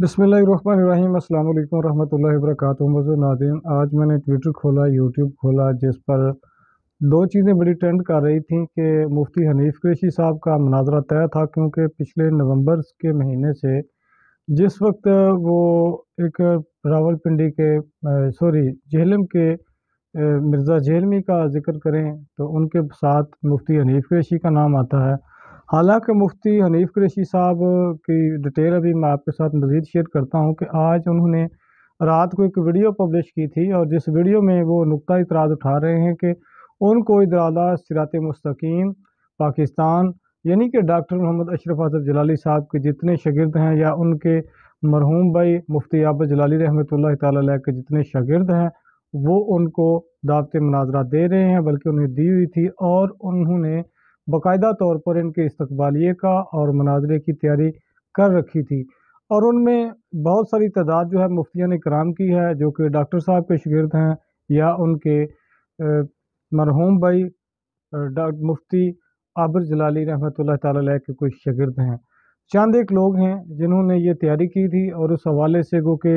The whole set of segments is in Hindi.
बसमीम असल वरहमल वर्क मज़र नादिन आज मैंने ट्विटर खोला यूट्यूब खोला जिस पर दो चीज़ें बड़ी ट्रेंड कर रही थी कि मुफ्ती हनीफ कृषि साहब का मनाजरा तय था क्योंकि पिछले नवंबर के महीने से जिस वक्त वो एक रावलपिंडी के सॉरी झेलम के मिर्ज़ा झेलमी का जिक्र करें तो उनके साथ मुफ्ती हनीफ कृषि का नाम आता है हालांकि मुफ्ती हनीफ कुरेशी साहब की डिटेल अभी मैं आपके साथ मज़ीद शेयर करता हूँ कि आज उन्होंने रात को एक वीडियो पब्लिश की थी और जिस वीडियो में वो नुकता इतराज़ उठा रहे हैं कि उनको इदरादा सिरात मस्तकीम पाकिस्तान यानी कि डॉक्टर मोहम्मद अशरफ आसफ़ जलाली साहब के जितने शगिर्द हैं या उनके मरहूम भाई मुफ्ती आब जलाली रहमत ला के जितने शगिर्द हैं वो उनको दावत मनाजरा दे रहे हैं बल्कि उन्हें दी हुई थी और उन्होंने बाकायदा तौर पर इनके इस्तबालिए का और मनाजरे की तैयारी कर रखी थी और उनमें बहुत सारी तादाद जो है मुफ्तिया ने कराम की है जो कि डॉक्टर साहब के शगिर्द हैं या उनके मरहूम भाई मुफ्ती आबर जलाली रहमत ला के कुछ शगिर्द हैं चंद एक लोग हैं जिन्होंने ये तैयारी की थी और उस हवाले से गो के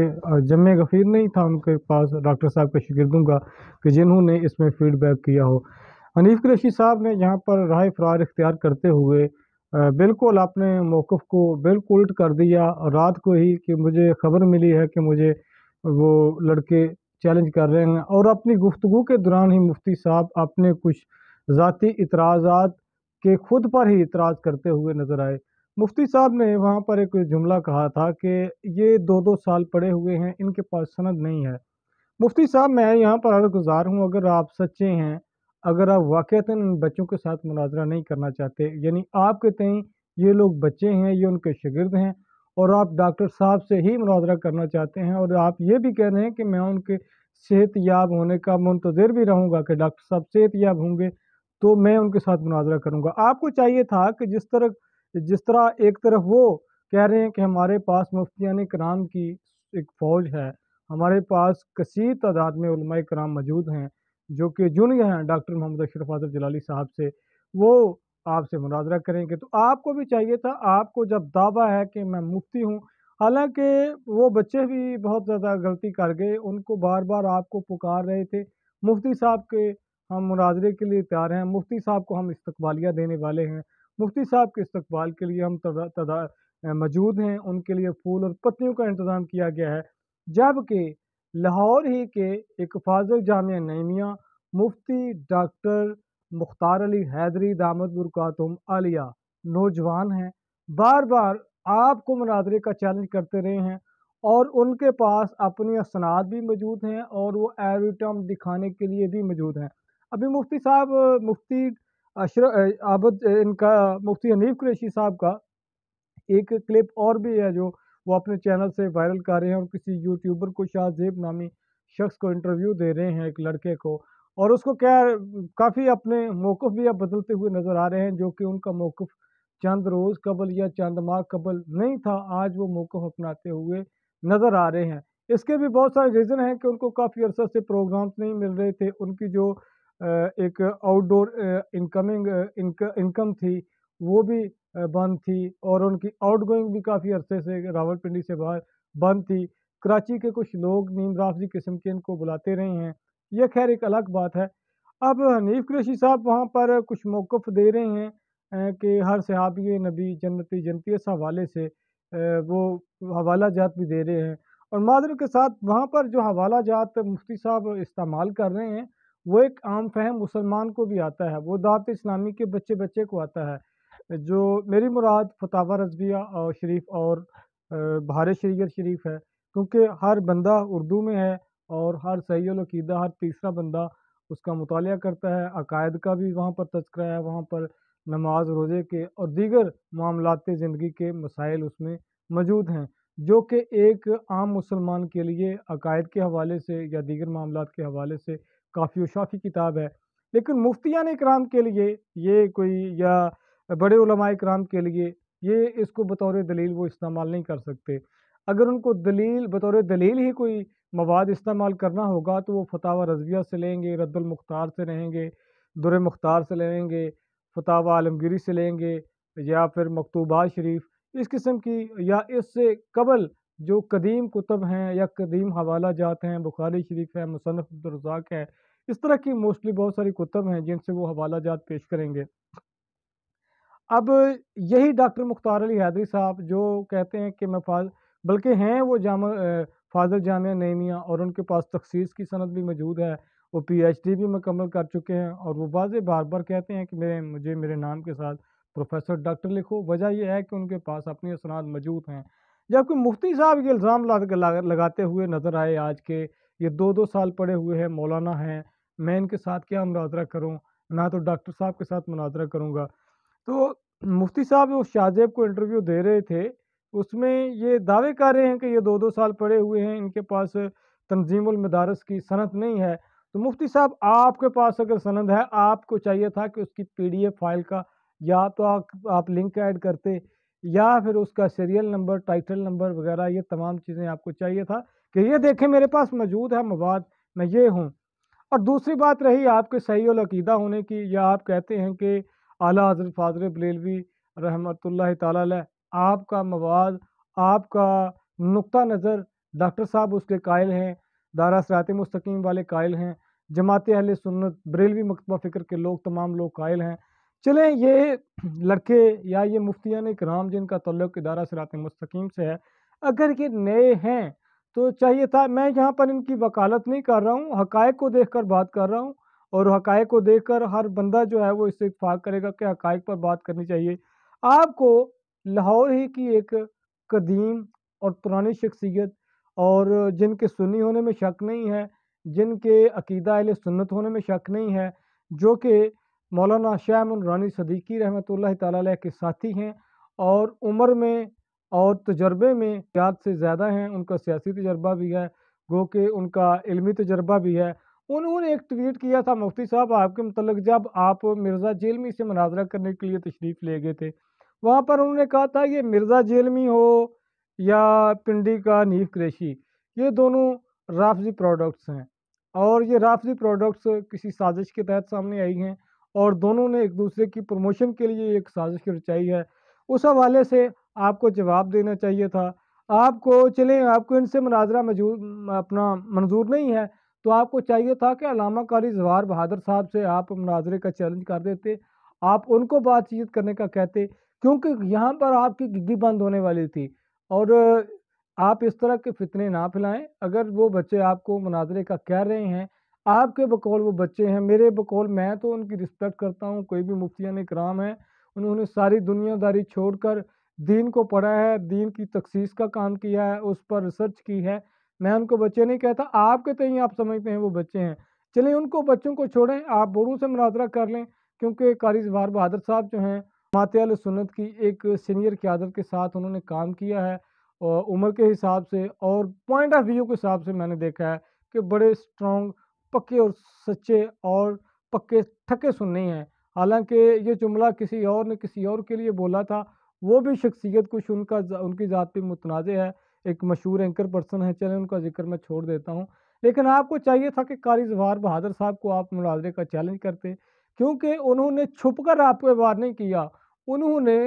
जम गफीर नहीं था उनके पास डॉक्टर साहब के शगिर्दों का कि जिन्होंने इसमें फ़ीडबैक किया हो हनीफ कुरैशी साहब ने यहाँ पर राय फरार इख्तियार करते हुए बिल्कुल अपने मौक़ को बिल्कुल उल्ट कर दिया रात को ही कि मुझे ख़बर मिली है कि मुझे वो लड़के चैलेंज कर रहे हैं और अपनी गुफ्तु के दौरान ही मुफ्ती साहब अपने कुछ ज़ाती इतराज़ात के खुद पर ही इतराज़ करते हुए नज़र आए मुफ्ती साहब ने वहाँ पर एक जुमला कहा था कि ये दो दो साल पड़े हुए हैं इनके पास सनद नहीं है मुफ्ती साहब मैं यहाँ पर अर्ज़ गुजार हूँ अगर आप सच्चे हैं अगर आप वाक़ता बच्चों के साथ मुनाजरा नहीं करना चाहते यानी आपके तय ये लोग बच्चे हैं ये उनके शागिर्द हैं और आप डॉक्टर साहब से ही मुनाजरा करना चाहते हैं और आप ये भी कह रहे हैं कि मैं उनके सेहत याब होने का मुंतज़र भी रहूँगा कि डॉक्टर साहब सेहत याब होंगे तो मैं उनके साथ मुनाजरा करूँगा आपको चाहिए था कि जिस तरह जिस तरह एक तरफ वो कह रहे हैं कि हमारे पास मुफ्तियान कराम की एक फ़ौज है हमारे पास कसी तादाद में कराम मौजूद हैं जो कि जूनियर हैं डॉक्टर मोहम्मद अशरफ आजम जलाली साहब से वो आपसे मुनाजरा करेंगे तो आपको भी चाहिए था आपको जब दावा है कि मैं मुफ्ती हूँ हालांकि वो बच्चे भी बहुत ज़्यादा गलती कर गए उनको बार बार आपको पुकार रहे थे मुफ्ती साहब के हम मुनाजरे के लिए तैयार हैं मुफ्ती साहब को हम इस्तबालिया देने वाले हैं मुफ्ती साहब के इस्तबाल के लिए हम मौजूद हैं उनके लिए फूल और पत्तियों का इंतज़ाम किया गया है जबकि लाहौर ही के एक फाजल जाम नईमिया मुफ्ती डॉक्टर मुख्तार अली हैदरी दामद बुरकातुम आलिया नौजवान हैं बार बार आपको मुनादरे का चैलेंज करते रहे हैं और उनके पास अपनी असनाद भी मौजूद हैं और वो एविटम दिखाने के लिए भी मौजूद हैं अभी मुफ्ती साहब मुफ्ती अशर आबद इनका मुफ्ती हनीफ कुरेशी साहब का एक क्लिप और भी है जो वो अपने चैनल से वायरल कर रहे हैं और किसी यूट्यूबर को शाहजेब नामी शख्स को इंटरव्यू दे रहे हैं एक लड़के को और उसको क्या काफ़ी अपने मौक़ भी अब बदलते हुए नज़र आ रहे हैं जो कि उनका मौक़ चंद रोज़ कबल या चंद माह कबल नहीं था आज वो मौक़ अपनाते हुए नज़र आ रहे हैं इसके भी बहुत सारे रीज़न हैं कि उनको काफ़ी अरसा से प्रोग्राम्स नहीं मिल रहे थे उनकी जो एक आउटडोर इनकमिंग इनकम थी वो भी बंद थी और उनकी आउटगोइंग भी काफ़ी अरसे से रावलपिंडी से बाहर बंद थी कराची के कुछ लोग नीम राफजी किस्म के इनको बुलाते रहे हैं यह खैर एक अलग बात है अब हनीफ कृषि साहब वहाँ पर कुछ मौक़ दे रहे हैं कि हर सहाबी नबी जन्नती जनती इस हवाले से वो हवाला जात भी दे रहे हैं और मादर के साथ वहाँ पर जो हवाला जात मुफ्ती साहब इस्तेमाल कर रहे हैं वो एक आम फहम मुसलमान को भी आता है वो दात इस्लामी के बच्चे बच्चे को आता है जो मेरी मुराद फतावा रजविया और शरीफ और बहार शरीत शरीफ है क्योंकि हर बंदा उर्दू में है और हर सहीदा हर तीसरा बंदा उसका मुताल करता है अकायद का भी वहाँ पर तस्करा है वहाँ पर नमाज रोज़े के और दीगर मामलात ज़िंदगी के मसाइल उसमें मौजूद हैं जो कि एक आम मुसलमान के लिए अकायद के हवाले से या दीगर मामला के हवाले से काफ़ी उशाफी किताब है लेकिन ने कराम के लिए ये कोई या बड़े कराम के लिए ये इसको बतौर दलील वो इस्तेमाल नहीं कर सकते अगर उनको दलील बतौर दलील ही कोई मवाद इस्तेमाल करना होगा तो वो फतावा रजविया से लेंगे रद्दुलमख्तार से लेंगे दुर मुख्तार से लेंगे फतावा आलमगिरी से लेंगे या फिर मकतूबा शरीफ इस किस्म की या इससे कबल जो कदीम कुतब हैं या कदीम हवाला जात हैं बुखारी शरीफ है मुसनफ़ है इस तरह की मोस्टली बहुत सारी कुतब हैं जिनसे वो हवाला जात पेश करेंगे अब यही डॉक्टर मुख्तार अली हैदरी साहब जो कहते हैं कि मैं फाज बल्कि हैं वो जाम फाजल जामिया नैमिया और उनके पास तखसीस की सनत भी मौजूद है वो पी एच डी भी मुकम्मल कर चुके हैं और वो वाज बार बार कहते हैं कि मेरे मुझे मेरे नाम के साथ प्रोफेसर डॉक्टर लिखो वजह यह है कि उनके पास अपनी असनाद मौजूद हैं जबकि मुफ्ती साहब ये इल्ज़ाम लगाते हुए नज़र आए आज के ये दो दो साल पड़े हुए हैं मौलाना हैं मैं इनके साथ क्या मुनाजरा करूँ ना तो डॉक्टर साहब के साथ मुनाजरा करूँगा तो मुफ्ती साहब वो शाहजेब को इंटरव्यू दे रहे थे उसमें ये दावे कर रहे हैं कि ये दो दो साल पड़े हुए हैं इनके पास तंजीमदारस की सनत नहीं है तो मुफ्ती साहब आपके पास अगर सनद है आपको चाहिए था कि उसकी पीडीएफ फाइल का या तो आ, आप लिंक ऐड करते या फिर उसका सीरियल नंबर टाइटल नंबर वगैरह ये तमाम चीज़ें आपको चाहिए था कि ये देखें मेरे पास मौजूद है मवाद मैं ये हूँ और दूसरी बात रही आपके सही अकीदा होने की या आप कहते हैं कि आला हजरत फाजर बलेलवी रहमत ताल आपका मवाद आपका नुक़ नज़र डॉक्टर साहब उसके कायल हैं दारा सरात मस्तकीम वाले कायल हैं जमात अहल सुन्नत बरेलवी मकतबा फ़िक्र के लोग तमाम लोग कायल हैं चलें ये लड़के या ये मुफ्तियान कराम जिनका तल्लक इदारा सरात मस्तकीम से है अगर ये नए हैं तो चाहिए था मैं यहाँ पर इनकी वकालत नहीं कर रहा हूँ हक़ को देख कर बात कर रहा हूँ और हकायक को देखकर हर बंदा जो है वो इससे इतफाक़ करेगा कि हकायक पर बात करनी चाहिए आपको लाहौर ही की एक कदीम और पुरानी शख्सियत और जिनके सुन्नी होने में शक नहीं है जिनके अकीदा अल सुन्नत होने में शक नहीं है जो कि मौलाना श्याम रानी सदीकी रहमत ला के साथी हैं और उम्र में और तजर्बे में याद से ज़्यादा हैं उनका सियासी तजर्बा भी है गो कि उनका इलमी तजर्बा भी है उन्होंने एक ट्वीट किया था मुफ्ती साहब आपके मतलब जब आप मिर्ज़ा जेलमी से मुनाजरा करने के लिए तशरीफ़ ले गए थे वहाँ पर उन्होंने कहा था ये मिर्ज़ा जेलमी हो या पिंडी का नीफ क्रेशी ये दोनों राफजी प्रोडक्ट्स हैं और ये राफजी प्रोडक्ट्स किसी साजिश के तहत सामने आई हैं और दोनों ने एक दूसरे की प्रमोशन के लिए एक साजिश रचाई है उस हवाले से आपको जवाब देना चाहिए था आपको चलें आपको इनसे मुनाजरा मजूर अपना मंजूर नहीं है तो आपको चाहिए था कि अलामा कारी जवाहर बहादुर साहब से आप मुनाजरे का चैलेंज कर देते आप उनको बातचीत करने का कहते क्योंकि यहाँ पर आपकी गिग्गी बंद होने वाली थी और आप इस तरह के फितने ना फैलाएं अगर वो बच्चे आपको मुनाजरे का कह रहे हैं आपके बकौल वो बच्चे हैं मेरे बकौल मैं तो उनकी रिस्पेक्ट करता हूँ कोई भी मुफ्तियान कराम है उन्होंने सारी दुनियादारी छोड़कर दीन को पढ़ा है दीन की तखसीस का काम किया है उस पर रिसर्च की है मैं उनको बच्चे नहीं कहता आपके तो ही आप समझते हैं वो बच्चे हैं चलिए उनको बच्चों को छोड़ें आप बड़ों से मुनाजरा कर लें क्योंकि कारी जवाहर बहादुर साहब जो हैं मातल सुन्नत की एक सीनियर क्यादत के साथ उन्होंने काम किया है और उम्र के हिसाब से और पॉइंट ऑफ व्यू के हिसाब से मैंने देखा है कि बड़े स्ट्रॉन्ग पक्के और सच्चे और पक्के थके सुनने हैं हालांकि ये जुमला किसी और ने किसी और के लिए बोला था वो भी शख्सियत कुछ उनका उनकी ज़ात पर मुतनाज़ है एक मशहूर एंकर पर्सन है चलें उनका जिक्र मैं छोड़ देता हूँ लेकिन आपको चाहिए था कि कारी जवाहर बहादुर साहब को आप मुनाजरे का चैलेंज करते क्योंकि उन्होंने छुप कर आपको वार नहीं किया उन्होंने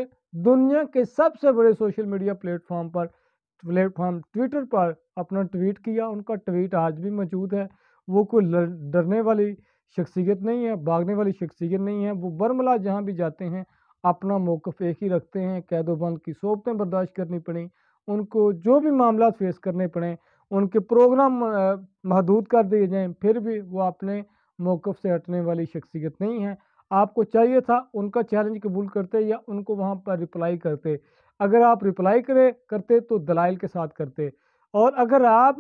दुनिया के सबसे बड़े सोशल मीडिया प्लेटफॉर्म पर प्लेटफॉर्म ट्विटर पर अपना ट्वीट किया उनका ट्वीट आज भी मौजूद है वो कोई डरने वाली शख्सियत नहीं है भागने वाली शख्सियत नहीं है वो बरमला जहाँ भी जाते हैं अपना मौक़ एक ही रखते हैं कैदोबंद की सोबतें बर्दाश्त करनी पड़ी उनको जो भी मामला फेस करने पड़ें उनके प्रोग्राम महदूद कर दिए जाएं फिर भी वो अपने मौक़ से हटने वाली शख्सियत नहीं है आपको चाहिए था उनका चैलेंज कबूल करते या उनको वहाँ पर रिप्लाई करते अगर आप रिप्लाई करें करते तो दलाइल के साथ करते और अगर आप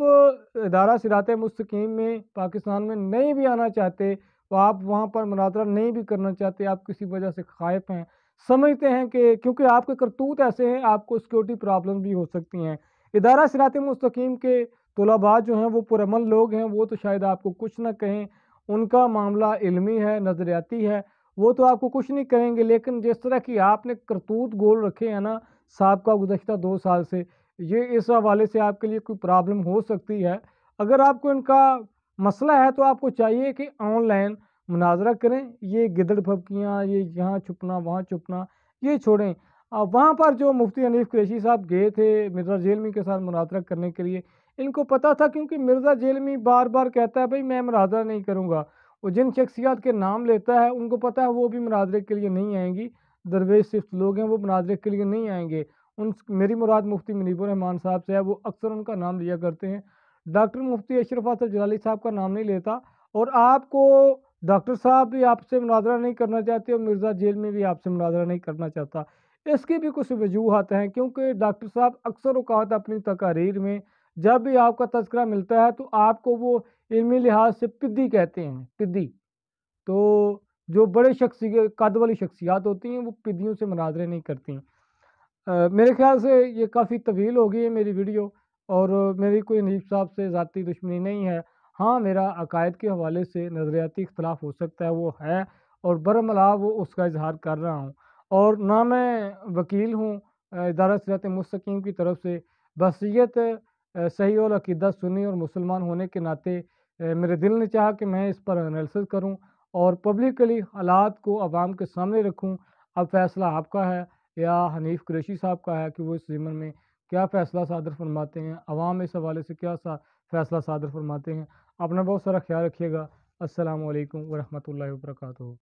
इदारा सिरात मस्तकीम में पाकिस्तान में नहीं भी आना चाहते तो आप वहाँ पर मुनादरा नहीं भी करना चाहते आप किसी वजह से खाइफ हैं समझते हैं कि क्योंकि आपके करतूत ऐसे हैं आपको सिक्योरिटी प्रॉब्लम भी हो सकती हैं इदारा सिरात मस्तकीम के तलबा जो हैं वो पुरमन लोग हैं वो तो शायद आपको कुछ ना कहें उनका मामला इलमी है नज़रियाती है वो तो आपको कुछ नहीं कहेंगे लेकिन जिस तरह की आपने करतूत गोल रखे हैं ना साहब का गुजशत दो साल से ये इस हवाले से आपके लिए कोई प्रॉब्लम हो सकती है अगर आपको इनका मसला है तो आपको चाहिए कि ऑनलाइन मुनाजरा करें ये गिदड़ फपकियाँ ये यहाँ छुपना वहाँ छुपना ये छोड़ें अब वहाँ पर जो मुफ्ती अनीफ कुरैशी साहब गए थे मिर्ज़ा जेलमी के साथ मुनाजरा करने के लिए इनको पता था क्योंकि मिर्ज़ा जेलमी बार बार कहता है भाई मैं मुनाजरा नहीं करूँगा वो जिन शख्सियात के नाम लेता है उनको पता है वो भी मुनाजरे के लिए नहीं आएंगी दरवेश सिफ्त लोग हैं वो मुनाजरे के लिए नहीं आएंगे उन मेरी मुराद मुफ्ती मनीबरहमान साहब से है वो अक्सर उनका नाम लिया करते हैं डॉक्टर मुफ्ती अशरफ आसफ जलाली साहब का नाम नहीं लेता और आपको डॉक्टर साहब भी आपसे मुनाजरा नहीं करना चाहते और मिर्ज़ा जेल में भी आपसे मुनाजरा नहीं करना चाहता इसकी भी कुछ वजूहत हैं क्योंकि डॉक्टर साहब अक्सर अवत अपनी तकारीर में जब भी आपका तस्करा मिलता है तो आपको वो इलमी लिहाज से पिद्दी कहते हैं पिद्दी तो जो बड़े शख्सिय कद वाली शख्सियात होती हैं वो पिद्दियों से मुनाजरे नहीं करती हैं मेरे ख्याल से ये काफ़ी तवील हो गई है मेरी वीडियो और मेरी कोई नजीब साहब से ज़ाती दुश्मनी नहीं है हाँ मेरा अकायद के हवाले से नज़रियाती इख्तलाफ हो सकता है वो है और बरमला वो उसका इजहार कर रहा हूँ और ना मैं वकील हूँ इदारा सरात मुस्तकीम की तरफ से बसीत सही और अकीदा सुनी और मुसलमान होने के नाते मेरे दिल ने चाहा कि मैं इस पर एनालिसिस करूँ और पब्लिकली हालात को आवाम के सामने रखूँ अब फैसला आपका है या हनीफ कुरेशी साहब का है कि वो इस ज़िमन में क्या फ़ैसला सादर फरमाते हैं आवाम इस हवाले से क्या सा फैसला सादर फरमाते हैं अपना बहुत सारा ख्याल रखिएगा असलकम वरहमल वर्का